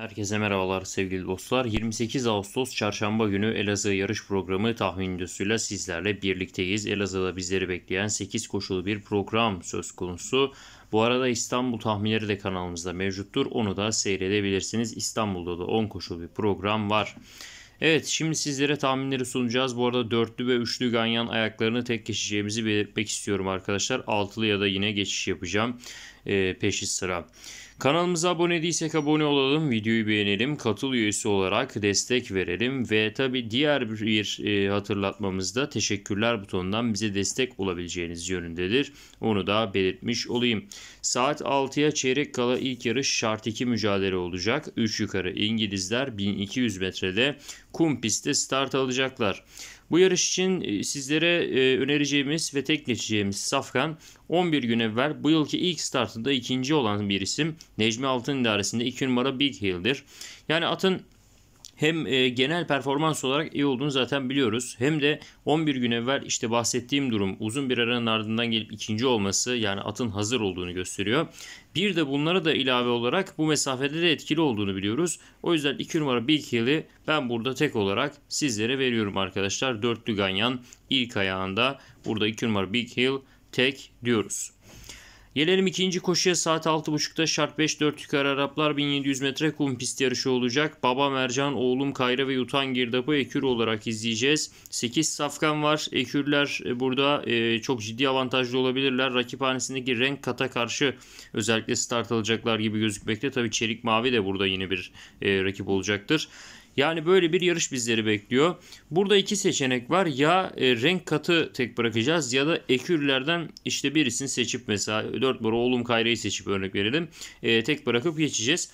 Herkese merhabalar sevgili dostlar. 28 Ağustos çarşamba günü Elazığ yarış programı tahmin tahminindosuyla sizlerle birlikteyiz. Elazığ'da bizleri bekleyen 8 koşulu bir program söz konusu. Bu arada İstanbul tahminleri de kanalımızda mevcuttur. Onu da seyredebilirsiniz. İstanbul'da da 10 koşulu bir program var. Evet şimdi sizlere tahminleri sunacağız. Bu arada dörtlü ve üçlü ganyan ayaklarını tek geçeceğimizi belirtmek istiyorum arkadaşlar. Altılı ya da yine geçiş yapacağım ee, peşi sıra. Kanalımıza abone değilsek abone olalım, videoyu beğenelim, katıl üyesi olarak destek verelim ve tabi diğer bir e, hatırlatmamız da teşekkürler butonundan bize destek olabileceğiniz yönündedir. Onu da belirtmiş olayım. Saat 6'ya çeyrek kala ilk yarış şart 2 mücadele olacak. 3 yukarı İngilizler 1200 metrede kum pistte start alacaklar. Bu yarış için e, sizlere e, önereceğimiz ve tek geçeceğimiz Safkan 11 gün evvel bu yılki ilk startında ikinci olan bir isim Necmi Altın idaresinde 2 numara Big Hill'dir. Yani atın hem e, genel performans olarak iyi olduğunu zaten biliyoruz. Hem de 11 gün evvel işte bahsettiğim durum uzun bir aranın ardından gelip ikinci olması yani atın hazır olduğunu gösteriyor. Bir de bunlara da ilave olarak bu mesafede de etkili olduğunu biliyoruz. O yüzden 2 numara Big Hill'i ben burada tek olarak sizlere veriyorum arkadaşlar. Dörtlü Ganyan ilk ayağında burada 2 numara Big Hill tek diyoruz. Gelelim ikinci koşuya saat 6.30'da şart 5-4 yukarı Araplar 1700 metre kum pist yarışı olacak. Baba Mercan, oğlum Kayra ve Yutan Girdap'ı ekür olarak izleyeceğiz. 8 safkan var. Ekürler e, burada e, çok ciddi avantajlı olabilirler. Rakiphanesindeki renk kata karşı özellikle start alacaklar gibi gözükmekte. Tabii Çelik Mavi de burada yine bir e, rakip olacaktır. Yani böyle bir yarış bizleri bekliyor. Burada iki seçenek var. Ya e, renk katı tek bırakacağız ya da ekürlerden işte birisini seçip mesela 4 boru oğlum kayreyi seçip örnek verelim. E, tek bırakıp geçeceğiz.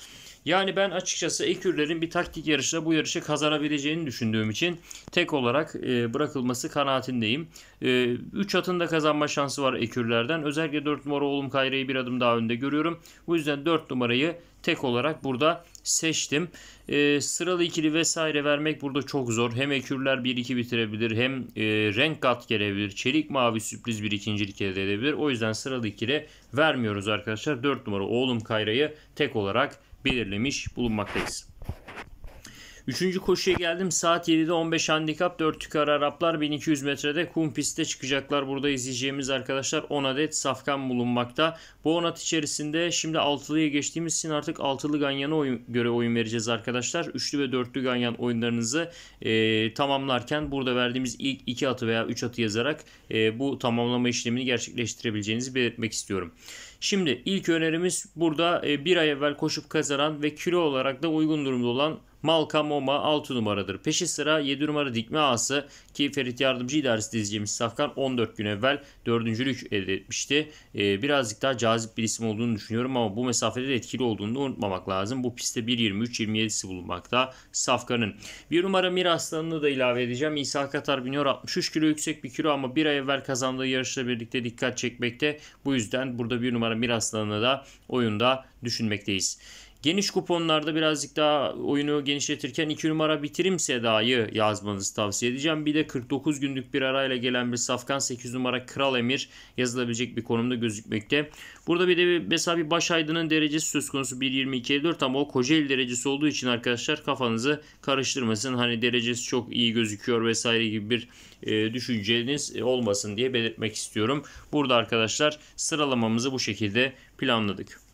Yani ben açıkçası Ekürler'in bir taktik yarışla bu yarışı kazanabileceğini düşündüğüm için tek olarak e, bırakılması kanaatindeyim. 3 e, atın da kazanma şansı var Ekürler'den. Özellikle 4 numara Oğlum Kayra'yı bir adım daha önde görüyorum. Bu yüzden 4 numarayı tek olarak burada seçtim. E, sıralı ikili vesaire vermek burada çok zor. Hem ekürler 1-2 bitirebilir hem e, renk kat gelebilir. Çelik mavi sürpriz bir ikincilik elde edebilir. O yüzden sıralı ikili vermiyoruz arkadaşlar. 4 numara oğlum Kayra'yı tek olarak belirlemiş bulunmaktayız. Üçüncü koşuya geldim. Saat 7'de 15 handikap 4 yukarı Araplar 1200 metrede kum pistte çıkacaklar. Burada izleyeceğimiz arkadaşlar 10 adet safkan bulunmakta. Bu 10 at içerisinde şimdi 6'lıya geçtiğimiz için artık 6'lı ganyana oyun, göre oyun vereceğiz arkadaşlar. üçlü ve dörtlü ganyan oyunlarınızı e, tamamlarken burada verdiğimiz ilk 2 atı veya 3 atı yazarak e, bu tamamlama işlemini gerçekleştirebileceğinizi belirtmek istiyorum. Şimdi ilk önerimiz burada e, bir ay evvel koşup kazanan ve kilo olarak da uygun durumda olan Malcolm Oma 6 numaradır. Peşi sıra 7 numara dikme ağası ki Ferit Yardımcı İdaresi dizicimiz Safkan 14 gün evvel dördüncülük elde etmişti. E, birazcık daha cazip bir isim olduğunu düşünüyorum ama bu mesafede de etkili olduğunu da unutmamak lazım. Bu pistte 1.23-27'si bulunmakta Safkan'ın. Bir numara Mir Aslan'ını da ilave edeceğim. İsa Katar biniyor 63 kilo yüksek bir kilo ama bir ay evvel kazandığı yarışla birlikte dikkat çekmekte. Bu yüzden burada bir numara Mir Aslan'ını da oyunda düşünmekteyiz. Geniş kuponlarda birazcık daha oyunu genişletirken 2 numara bitirim sedayı yazmanızı tavsiye edeceğim. Bir de 49 günlük bir arayla gelen bir safkan 8 numara Kral Emir yazılabilecek bir konumda gözükmekte. Burada bir de mesela bir baş aydının derecesi söz konusu 1.22.54 ama o Kocaeli derecesi olduğu için arkadaşlar kafanızı karıştırmasın. Hani derecesi çok iyi gözüküyor vesaire gibi bir e, düşünceniz olmasın diye belirtmek istiyorum. Burada arkadaşlar sıralamamızı bu şekilde planladık.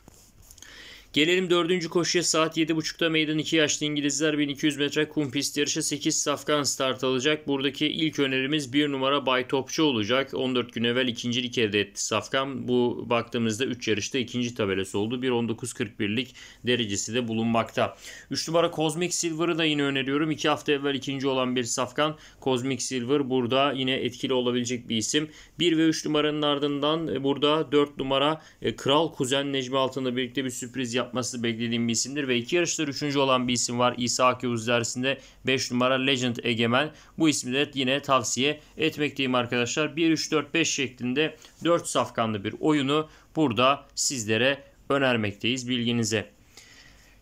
Gelelim dördüncü koşuya saat 7.30'da meydan 2 yaşlı İngilizler 1200 metre kum pist yarışı 8 safkan start alacak. Buradaki ilk önerimiz bir numara Bay Topçu olacak. 14 gün evvel ikincilik elde etti safkan. Bu baktığımızda 3 yarışta ikinci tabelası oldu. 1.19.41'lik derecesi de bulunmakta. 3 numara Cosmic Silver'ı da yine öneriyorum. 2 hafta evvel ikinci olan bir safkan. Cosmic Silver burada yine etkili olabilecek bir isim. 1 ve 3 numaranın ardından e, burada 4 numara e, Kral Kuzen Necmi altında birlikte bir sürpriz yaptı yapması beklediğim bir isimdir ve iki yarışta üçüncü olan bir isim var. İsa Akyavuz dersinde 5 numara Legend Egemen. Bu ismi de yine tavsiye etmekteyim arkadaşlar. 1-3-4-5 şeklinde 4 safkanlı bir oyunu burada sizlere önermekteyiz bilginize.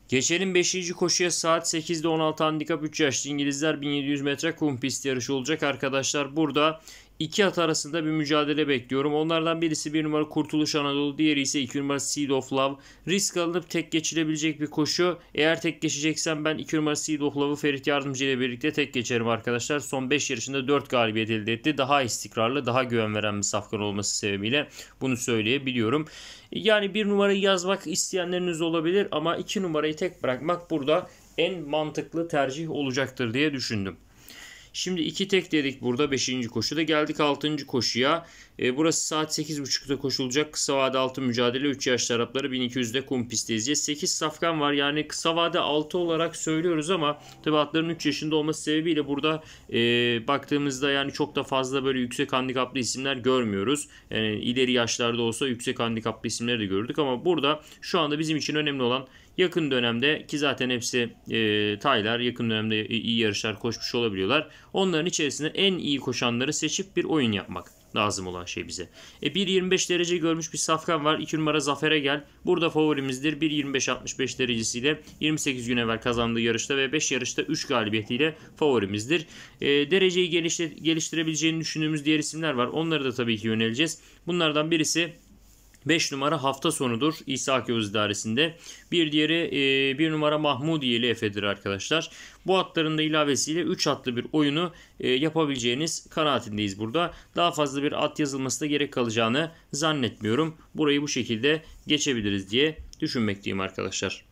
Geçelim 5. koşuya saat 8'de 16 handikap 3 yaşlı İngilizler 1700 metre kum pist yarışı olacak arkadaşlar. Burada İki at arasında bir mücadele bekliyorum. Onlardan birisi bir numara Kurtuluş Anadolu, diğeri ise iki numara Seed of Love. Risk alınıp tek geçilebilecek bir koşu. Eğer tek geçeceksem ben iki numara Seed of Love'ı Ferit Yardımcı ile birlikte tek geçerim arkadaşlar. Son 5 yarışında 4 galibiyet elde etti. Daha istikrarlı, daha güven veren bir safkan olması sebebiyle bunu söyleyebiliyorum. Yani bir numarayı yazmak isteyenleriniz olabilir ama iki numarayı tek bırakmak burada en mantıklı tercih olacaktır diye düşündüm. Şimdi iki tek dedik burada 5. koşuda. Geldik 6. koşuya. E, burası saat 8.30'da koşulacak. Kısa vade altı mücadele 3 yaşlı Arapları 1200'de kum pistte izleyeceğiz. 8 safkan var. Yani kısa vade 6 olarak söylüyoruz ama tabi atların 3 yaşında olması sebebiyle burada e, baktığımızda yani çok da fazla böyle yüksek handikaplı isimler görmüyoruz. Yani ileri yaşlarda olsa yüksek handikaplı isimleri de gördük ama burada şu anda bizim için önemli olan Yakın dönemde ki zaten hepsi e, taylar yakın dönemde iyi yarışlar koşmuş olabiliyorlar. Onların içerisinde en iyi koşanları seçip bir oyun yapmak lazım olan şey bize. E 1.25 derece görmüş bir safkan var. 2 numara Zafer'e gel. Burada favorimizdir. 1.25-65 derecesiyle 28 gün evvel kazandığı yarışta ve 5 yarışta 3 galibiyetiyle favorimizdir. E, dereceyi geliştirebileceğini düşündüğümüz diğer isimler var. Onları da tabii ki yöneleceğiz. Bunlardan birisi 5 numara hafta sonudur İsa Göz idaresinde. Bir diğeri 1 e, numara Mahmudiye ile Efe'dir arkadaşlar. Bu hatların da ilavesiyle 3 hatlı bir oyunu e, yapabileceğiniz kanaatindeyiz burada. Daha fazla bir at yazılması da gerek kalacağını zannetmiyorum. Burayı bu şekilde geçebiliriz diye düşünmekteyim arkadaşlar.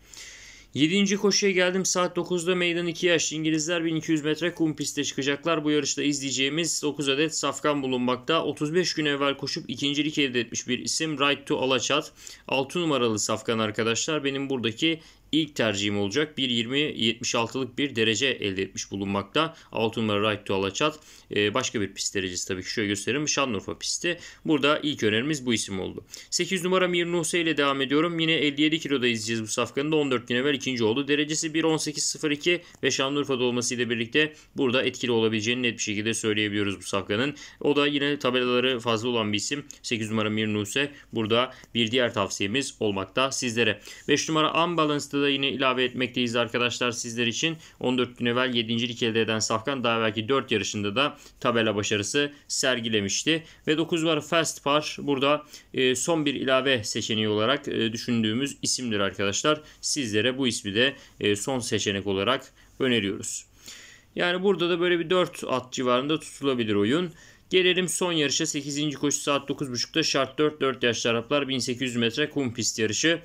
7. koşuya geldim. Saat 9'da meydan 2 yaş. İngilizler 1200 metre kum piste çıkacaklar. Bu yarışta izleyeceğimiz 9 adet safkan bulunmakta. 35 gün evvel koşup ikincilik elde etmiş bir isim Right to Alaçat. 6 numaralı safkan arkadaşlar. Benim buradaki ilk tercihim olacak 1.20-76'lık bir derece elde etmiş bulunmakta. 6 numara Right to Alachat e, ee, başka bir pist derecesi tabii ki şöyle göstereyim Şanlıurfa pisti. Burada ilk önerimiz bu isim oldu. 8 numara Mir Nuhse ile devam ediyorum. Yine 57 kiloda izleyeceğiz bu safkanın da 14 gün evvel ikinci oldu. Derecesi 1.18.02 ve Şanlıurfa'da olmasıyla birlikte burada etkili olabileceğini net bir şekilde söyleyebiliyoruz bu safkanın. O da yine tabelaları fazla olan bir isim. 8 numara Mir Nuhse burada bir diğer tavsiyemiz olmakta sizlere. 5 numara Unbalanced Şubat'ı da yine ilave etmekteyiz arkadaşlar sizler için. 14 gün evvel 7. lik elde eden Safkan daha belki 4 yarışında da tabela başarısı sergilemişti. Ve 9 var Fast Par burada e, son bir ilave seçeneği olarak e, düşündüğümüz isimdir arkadaşlar. Sizlere bu ismi de e, son seçenek olarak öneriyoruz. Yani burada da böyle bir 4 at civarında tutulabilir oyun. Gelelim son yarışa 8. koşu saat 9.30'da şart 4-4 yaşlı Araplar 1800 metre kum pist yarışı.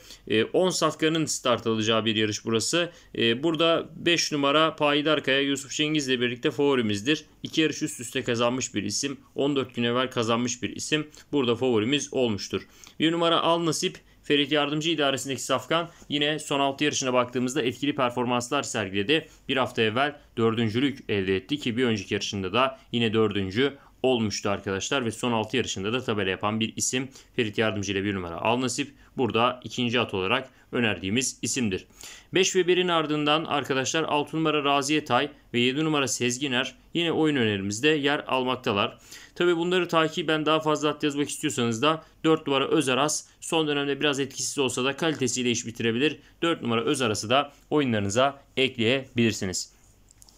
10 ee, safkanın start alacağı bir yarış burası. Ee, burada 5 numara Payidarkaya Yusuf Cengiz ile birlikte favorimizdir. 2 yarış üst üste kazanmış bir isim. 14 gün evvel kazanmış bir isim. Burada favorimiz olmuştur. 1 numara Al Nasip Ferit Yardımcı idaresindeki Safkan yine son 6 yarışına baktığımızda etkili performanslar sergiledi. Bir hafta evvel dördüncülük elde etti ki bir önceki yarışında da yine dördüncü olmuştu arkadaşlar ve son 6 yarışında da tabela yapan bir isim Ferit Yardımcı ile bir numara Al Nasip burada ikinci at olarak önerdiğimiz isimdir. 5 ve 1'in ardından arkadaşlar 6 numara Razi Etay ve 7 numara Sezginer yine oyun önerimizde yer almaktalar. Tabi bunları takiben daha fazla at yazmak istiyorsanız da 4 numara Özaras son dönemde biraz etkisiz olsa da kalitesiyle iş bitirebilir. 4 numara Özaras'ı da oyunlarınıza ekleyebilirsiniz.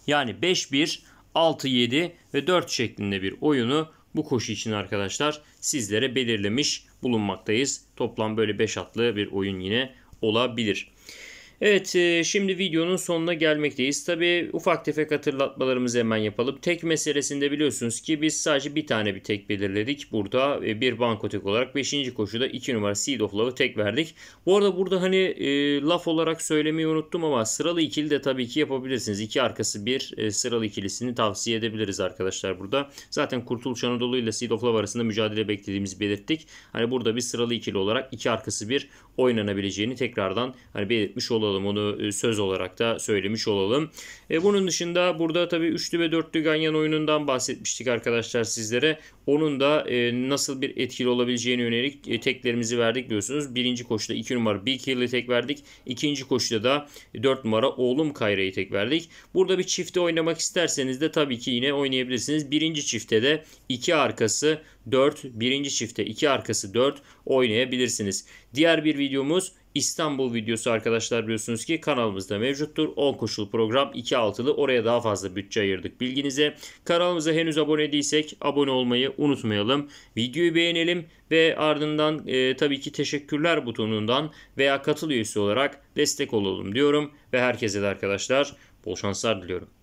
Yani 5-1 6, 7 ve 4 şeklinde bir oyunu bu koşu için arkadaşlar sizlere belirlemiş bulunmaktayız. Toplam böyle 5 atlı bir oyun yine olabilir. Evet e, şimdi videonun sonuna gelmekteyiz. Tabi ufak tefek hatırlatmalarımızı hemen yapalım. Tek meselesinde biliyorsunuz ki biz sadece bir tane bir tek belirledik. Burada e, bir banko tek olarak 5. koşuda 2 numara Seed of Love'ı tek verdik. Bu arada burada hani e, laf olarak söylemeyi unuttum ama sıralı ikili de tabii ki yapabilirsiniz. İki arkası bir e, sıralı ikilisini tavsiye edebiliriz arkadaşlar burada. Zaten Kurtuluş Anadolu ile Seed of Love arasında mücadele beklediğimizi belirttik. Hani burada bir sıralı ikili olarak iki arkası bir oynanabileceğini tekrardan hani belirtmiş olalım. Onu e, söz olarak da söylemiş olalım. E, bunun dışında burada tabii üçlü ve dörtlü ganyan oyunundan bahsetmiştik arkadaşlar sizlere. Onun da e, nasıl bir etkili olabileceğine yönelik e, teklerimizi verdik biliyorsunuz. Birinci koşuda 2 numara Big Hill'i tek verdik. İkinci koşuda da 4 numara Oğlum Kayra'yı tek verdik. Burada bir çifte oynamak isterseniz de tabii ki yine oynayabilirsiniz. Birinci çifte de iki arkası 4, birinci çifte 2 arkası 4 oynayabilirsiniz. Diğer bir videomuz İstanbul videosu arkadaşlar biliyorsunuz ki kanalımızda mevcuttur. 10 koşul program 2 altılı oraya daha fazla bütçe ayırdık bilginize. Kanalımıza henüz abone değilsek abone olmayı unutmayalım. Videoyu beğenelim ve ardından e, tabii ki teşekkürler butonundan veya katıl üyesi olarak destek olalım diyorum. Ve herkese de arkadaşlar bol şanslar diliyorum.